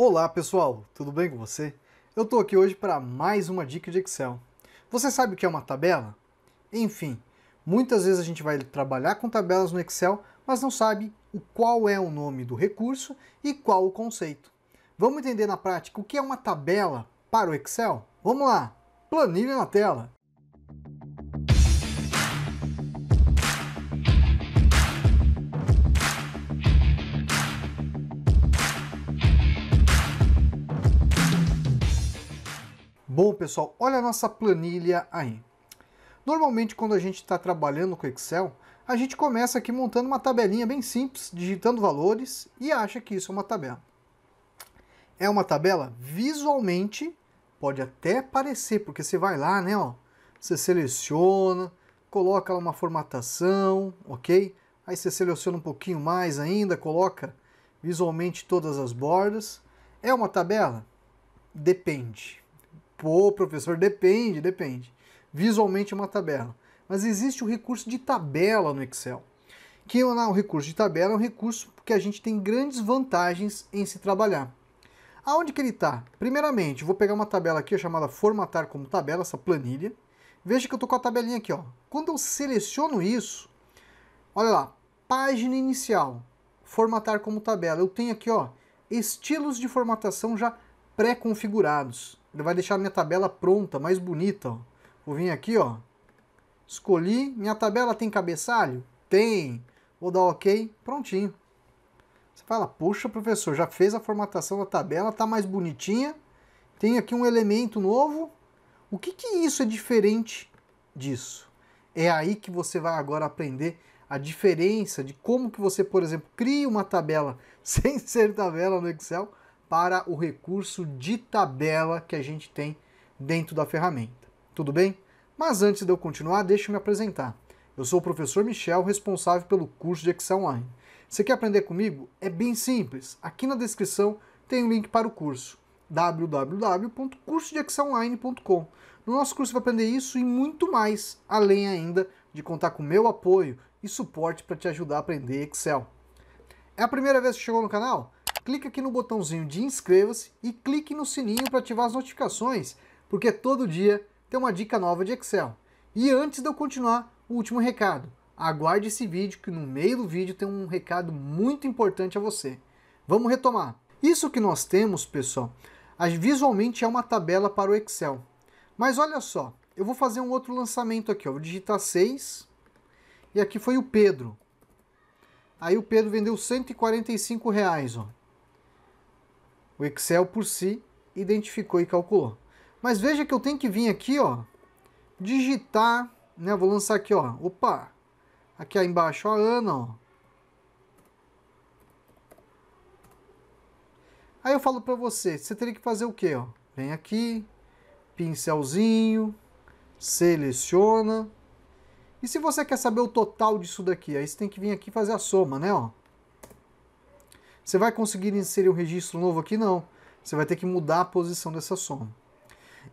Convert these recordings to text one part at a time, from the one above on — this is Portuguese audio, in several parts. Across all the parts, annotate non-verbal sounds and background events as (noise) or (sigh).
Olá pessoal, tudo bem com você? Eu estou aqui hoje para mais uma dica de Excel. Você sabe o que é uma tabela? Enfim, muitas vezes a gente vai trabalhar com tabelas no Excel, mas não sabe o qual é o nome do recurso e qual o conceito. Vamos entender na prática o que é uma tabela para o Excel? Vamos lá! Planilha na tela! Bom, pessoal, olha a nossa planilha aí. Normalmente, quando a gente está trabalhando com Excel, a gente começa aqui montando uma tabelinha bem simples, digitando valores e acha que isso é uma tabela. É uma tabela visualmente, pode até parecer, porque você vai lá, né, ó, você seleciona, coloca lá uma formatação, ok? Aí você seleciona um pouquinho mais ainda, coloca visualmente todas as bordas. É uma tabela? Depende. Pô, professor, depende, depende. Visualmente é uma tabela. Mas existe o recurso de tabela no Excel. Que é o recurso de tabela é um recurso que a gente tem grandes vantagens em se trabalhar. Aonde que ele está? Primeiramente, vou pegar uma tabela aqui chamada formatar como tabela, essa planilha. Veja que eu estou com a tabelinha aqui. Ó. Quando eu seleciono isso, olha lá, página inicial, formatar como tabela. Eu tenho aqui ó, estilos de formatação já pré-configurados. Ele vai deixar minha tabela pronta, mais bonita. Ó. Vou vir aqui, ó. Escolhi. Minha tabela tem cabeçalho? Tem. Vou dar OK. Prontinho. Você fala, poxa, professor, já fez a formatação da tabela, tá mais bonitinha. Tem aqui um elemento novo. O que que isso é diferente disso? É aí que você vai agora aprender a diferença de como que você, por exemplo, cria uma tabela (laughs) sem ser tabela no Excel para o recurso de tabela que a gente tem dentro da ferramenta. Tudo bem? Mas antes de eu continuar, deixe-me apresentar. Eu sou o professor Michel, responsável pelo curso de Excel Online. Você quer aprender comigo? É bem simples. Aqui na descrição tem o um link para o curso www.cursodeexcelonline.com. No nosso curso você vai aprender isso e muito mais, além ainda de contar com meu apoio e suporte para te ajudar a aprender Excel. É a primeira vez que chegou no canal? Clique aqui no botãozinho de inscreva-se e clique no sininho para ativar as notificações, porque todo dia tem uma dica nova de Excel. E antes de eu continuar, o último recado. Aguarde esse vídeo que no meio do vídeo tem um recado muito importante a você. Vamos retomar. Isso que nós temos, pessoal, visualmente é uma tabela para o Excel. Mas olha só, eu vou fazer um outro lançamento aqui, ó. vou digitar 6 e aqui foi o Pedro. Aí o Pedro vendeu 145 reais, ó. O Excel por si identificou e calculou. Mas veja que eu tenho que vir aqui, ó, digitar, né? Vou lançar aqui, ó. Opa! Aqui ó, embaixo, ó, Ana, ó. Aí eu falo para você, você teria que fazer o quê, ó? Vem aqui, pincelzinho, seleciona. E se você quer saber o total disso daqui, aí você tem que vir aqui fazer a soma, né, ó? Você vai conseguir inserir um registro novo aqui? Não. Você vai ter que mudar a posição dessa soma.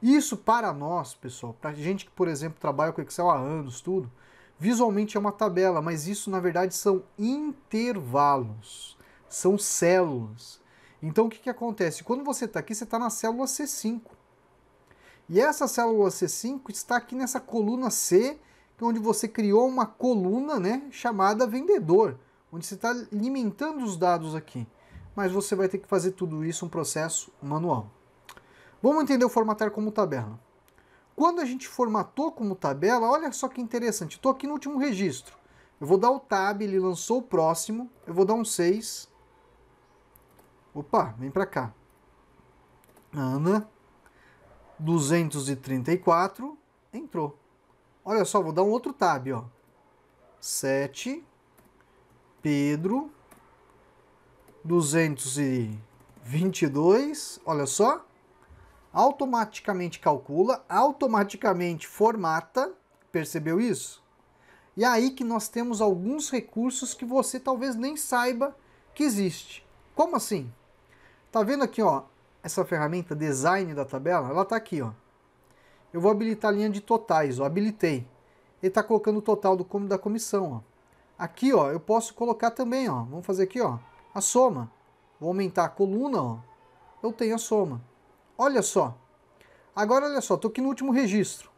Isso para nós, pessoal, para gente que, por exemplo, trabalha com Excel há anos, tudo, visualmente é uma tabela, mas isso na verdade são intervalos, são células. Então o que, que acontece? Quando você está aqui, você está na célula C5. E essa célula C5 está aqui nessa coluna C, é onde você criou uma coluna né, chamada vendedor onde você está alimentando os dados aqui. Mas você vai ter que fazer tudo isso um processo manual. Vamos entender o formatar como tabela. Quando a gente formatou como tabela, olha só que interessante. Estou aqui no último registro. Eu vou dar o tab, ele lançou o próximo. Eu vou dar um 6. Opa, vem para cá. Ana, 234, entrou. Olha só, vou dar um outro tab, ó. 7, Pedro, 222, olha só, automaticamente calcula, automaticamente formata, percebeu isso? E é aí que nós temos alguns recursos que você talvez nem saiba que existe. Como assim? Tá vendo aqui, ó, essa ferramenta design da tabela? Ela tá aqui, ó. Eu vou habilitar a linha de totais, ó, habilitei. Ele tá colocando o total do como da comissão, ó. Aqui, ó, eu posso colocar também, ó. Vamos fazer aqui, ó, a soma. Vou aumentar a coluna, ó. Eu tenho a soma. Olha só. Agora, olha só, tô aqui no último registro.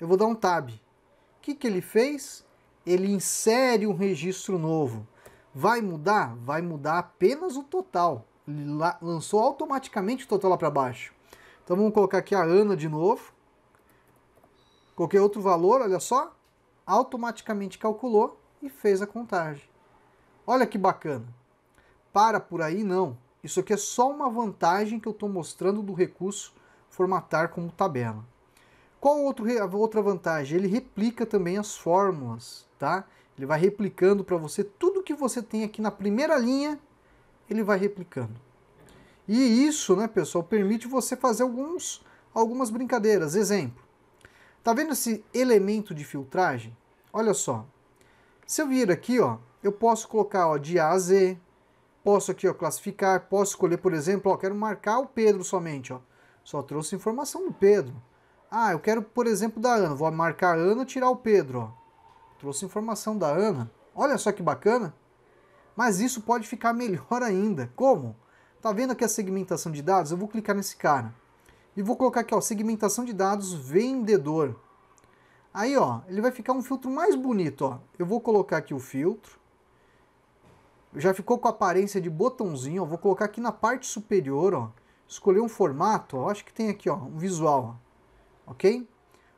Eu vou dar um tab. O que, que ele fez? Ele insere um registro novo. Vai mudar? Vai mudar apenas o total. Ele lançou automaticamente o total lá para baixo. Então vamos colocar aqui a Ana de novo. Qualquer outro valor, olha só. Automaticamente calculou e fez a contagem. Olha que bacana. Para por aí não. Isso aqui é só uma vantagem que eu estou mostrando do recurso formatar como tabela. Qual outro, outra vantagem? Ele replica também as fórmulas, tá? Ele vai replicando para você tudo que você tem aqui na primeira linha, ele vai replicando. E isso, né, pessoal, permite você fazer alguns, algumas brincadeiras. Exemplo, tá vendo esse elemento de filtragem? Olha só, se eu vir aqui, ó, eu posso colocar ó, de A a Z, posso aqui ó, classificar, posso escolher, por exemplo, ó, quero marcar o Pedro somente, ó. só trouxe informação do Pedro. Ah, eu quero, por exemplo, da Ana, vou marcar a Ana e tirar o Pedro. Ó. Trouxe informação da Ana, olha só que bacana. Mas isso pode ficar (laughs) melhor ainda. Como? Tá vendo aqui a segmentação de dados? Eu vou clicar nesse cara. E vou colocar aqui, ó, segmentação de dados vendedor. Aí, ó, ele vai ficar um filtro mais bonito, ó. Eu vou colocar aqui o filtro. Já ficou com a aparência de botãozinho, ó. Vou colocar aqui na parte superior, ó. Escolher um formato, ó. Acho que tem aqui, ó, um visual, ó. Ok?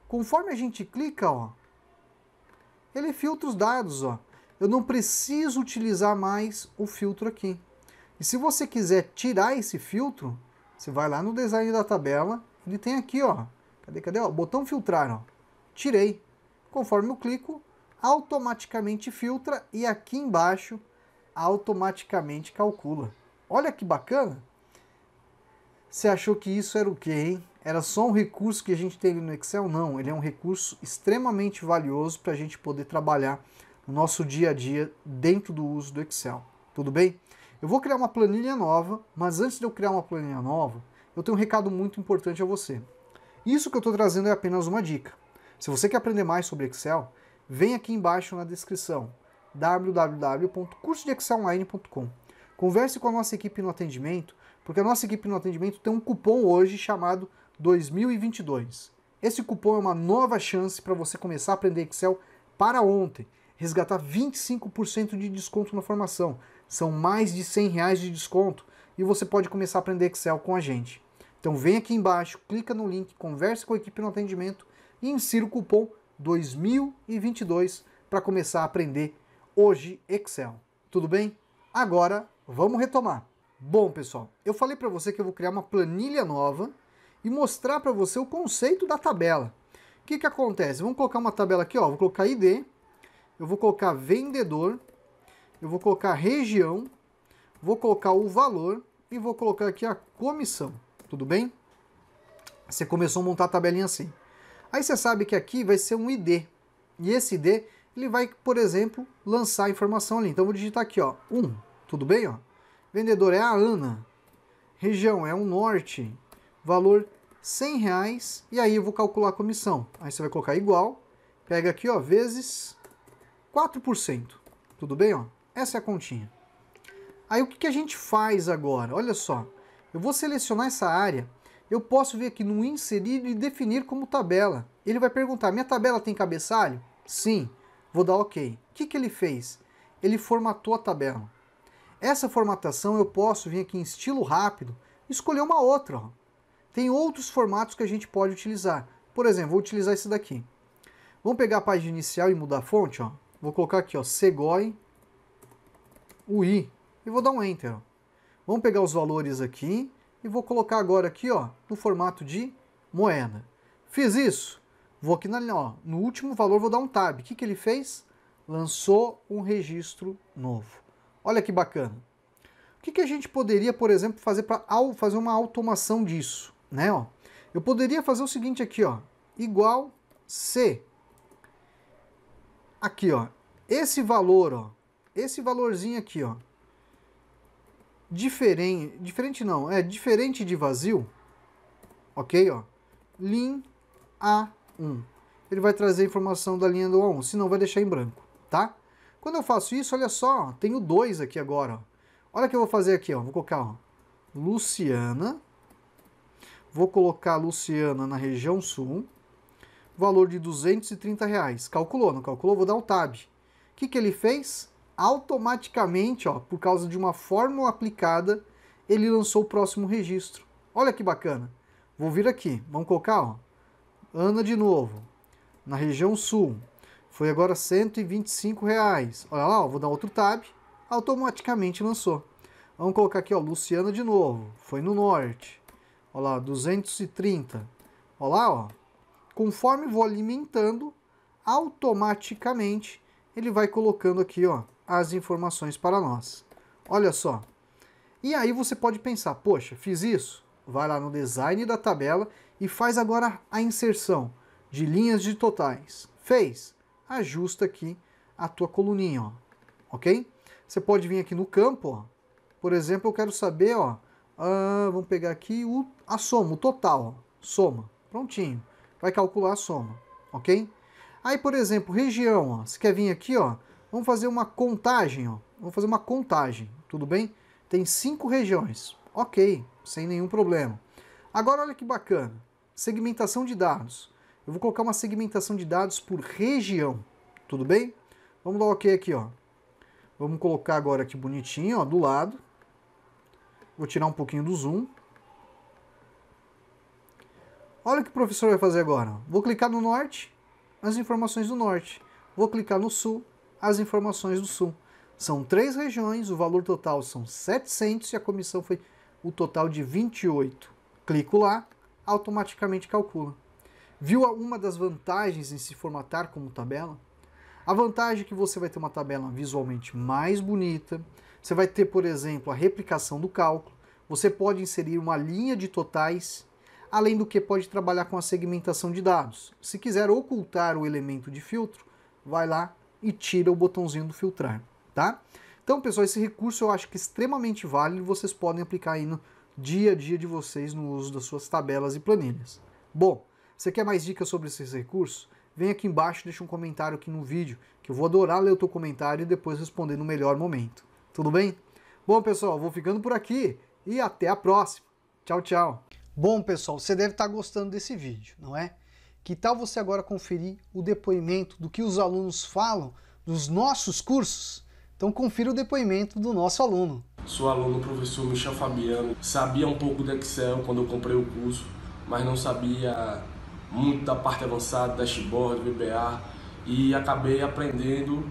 Conforme a gente clica, ó, ele filtra os dados, ó. Eu não preciso utilizar mais o filtro aqui. E se você quiser tirar esse filtro, você vai lá no design da tabela, ele tem aqui, ó. Cadê, cadê? Ó, botão filtrar, ó tirei. Conforme eu clico, automaticamente filtra e aqui embaixo automaticamente calcula. Olha que bacana! Você achou que isso era o quê, hein? Era só um recurso que a gente teve no Excel? Não, ele é um recurso extremamente valioso para a gente poder trabalhar o nosso dia a dia dentro do uso do Excel. Tudo bem? Eu vou criar uma planilha nova, mas antes de eu criar uma planilha nova, eu tenho um recado muito importante a você. Isso que eu estou trazendo é apenas uma dica. Se você quer aprender mais sobre Excel, vem aqui embaixo na descrição www.cursodeexcelonline.com. Converse com a nossa equipe no atendimento, porque a nossa equipe no atendimento tem um cupom hoje chamado 2022. Esse cupom é uma nova chance para você começar a aprender Excel para ontem, resgatar 25% de desconto na formação. São mais de 100 reais de desconto e você pode começar a aprender Excel com a gente. Então vem aqui embaixo, clica no link, converse com a equipe no atendimento e insira o cupom 2022 para começar a aprender hoje Excel. Tudo bem? Agora vamos retomar. Bom, pessoal, eu falei para você que eu vou criar uma planilha nova e mostrar para você o conceito da tabela. O que, que acontece? Vamos colocar uma tabela aqui, ó. Vou colocar ID, eu vou colocar vendedor, eu vou colocar região, vou colocar o valor e vou colocar aqui a comissão. Tudo bem? Você começou a montar a tabelinha assim. Aí você sabe que aqui vai ser um ID. E esse ID, ele vai, por exemplo, lançar a informação ali. Então vou digitar aqui, ó, 1, um, tudo bem, ó? Vendedor é a Ana. Região é o Norte. Valor 100 reais. E aí eu vou calcular a comissão. Aí você vai colocar igual. Pega aqui, ó, vezes 4%. Tudo bem, ó? Essa é a continha. Aí o que, que a gente faz agora? Olha só. Eu vou selecionar essa área eu posso vir aqui no inserir e definir como tabela. Ele vai perguntar, minha tabela tem cabeçalho? Sim, vou dar ok. O que, que ele fez? Ele formatou a tabela. Essa formatação eu posso vir aqui em estilo rápido escolher uma outra. Ó. Tem outros formatos que a gente pode utilizar. Por exemplo, vou utilizar esse daqui. Vamos pegar a página inicial e mudar a fonte. Ó. Vou colocar aqui, ó, Segoi UI e vou dar um Enter. Ó. Vamos pegar os valores aqui e vou colocar agora aqui ó, no formato de moeda. Fiz isso, vou aqui na, ó, no último valor vou dar um tab. O que, que ele fez? Lançou um registro novo. Olha que bacana. O que, que a gente poderia, por exemplo, fazer para fazer uma automação disso? Né, ó? Eu poderia fazer o seguinte aqui, ó, igual C. Aqui, ó, esse valor, ó, esse valorzinho aqui, ó, diferente, diferente não, é diferente de vazio, ok, ó, lin A1. Ele vai trazer a informação da linha do A1, senão vai deixar em branco, tá? Quando eu faço isso, olha só, tenho dois aqui agora, Olha o que eu vou fazer aqui, ó, vou colocar, ó, Luciana, vou colocar Luciana na região sul, valor de 230 reais. Calculou, não calculou? Vou dar um tab. O que, que ele fez? automaticamente, ó, por causa de uma fórmula aplicada, ele lançou o próximo registro. Olha que bacana. Vou vir aqui, vamos colocar, ó, Ana de novo, na região sul. Foi agora R$ 125. Reais. Olha lá, ó, vou dar outro tab, automaticamente lançou. Vamos colocar aqui, ó, Luciana de novo, foi no norte. Olha lá, 230. Olha lá, ó. Conforme vou alimentando, automaticamente ele vai colocando aqui, ó, as informações para nós. Olha só. E aí você pode pensar, poxa, fiz isso? Vai lá no design da tabela e faz agora a inserção de linhas de totais. Fez? Ajusta aqui a tua coluninha, ó. ok? Você pode vir aqui no campo, ó. por exemplo, eu quero saber, ó, ah, vamos pegar aqui o, a soma, o total, ó. soma, prontinho, vai calcular a soma, ok? Aí, por exemplo, região, ó, você quer vir aqui, ó, Vamos fazer uma contagem, ó. Vamos fazer uma contagem, tudo bem? Tem cinco regiões. Ok, sem nenhum problema. Agora olha que bacana. Segmentação de dados. Eu vou colocar uma segmentação de dados por região, tudo bem? Vamos dar ok aqui, ó. Vamos colocar agora aqui bonitinho, ó, do lado. Vou tirar um pouquinho do zoom. Olha o que o professor vai fazer agora. Vou clicar no norte, as informações do norte. Vou clicar no sul, as informações do Sul. São três regiões, o valor total são 700 e a comissão foi o total de 28. Clico lá, automaticamente calcula. Viu uma das vantagens em se formatar como tabela? A vantagem é que você vai ter uma tabela visualmente mais bonita, você vai ter, por exemplo, a replicação do cálculo, você pode inserir uma linha de totais, além do que pode trabalhar com a segmentação de dados. Se quiser ocultar o elemento de filtro, vai lá, e tira o botãozinho do filtrar, tá? Então, pessoal, esse recurso eu acho que é extremamente válido, vocês podem aplicar aí no dia a dia de vocês no uso das suas tabelas e planilhas. Bom, você quer mais dicas sobre esses recursos? Vem aqui embaixo, deixa um comentário aqui no vídeo, que eu vou adorar ler o teu comentário e depois responder no melhor momento. Tudo bem? Bom, pessoal, vou ficando por aqui e até a próxima. Tchau, tchau. Bom, pessoal, você deve estar gostando desse vídeo, não é? Que tal você agora conferir o depoimento do que os alunos falam dos nossos cursos? Então confira o depoimento do nosso aluno. Sou aluno professor Michel Fabiano. Sabia um pouco do Excel quando eu comprei o curso, mas não sabia muito da parte avançada, dashboard, VBA e acabei aprendendo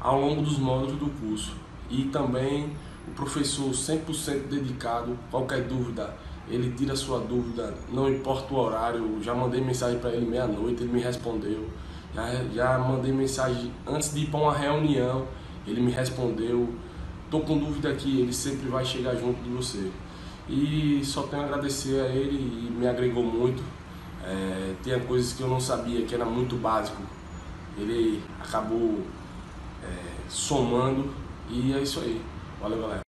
ao longo dos módulos do curso. E também o professor 100% dedicado, qualquer dúvida, ele tira a sua dúvida, não importa o horário, já mandei mensagem para ele meia-noite, ele me respondeu, já, já mandei mensagem antes de ir para uma reunião, ele me respondeu, tô com dúvida aqui, ele sempre vai chegar junto de você. E só tenho a agradecer a ele e me agregou muito. É, tinha coisas que eu não sabia, que era muito básico. Ele acabou é, somando e é isso aí. Valeu, galera.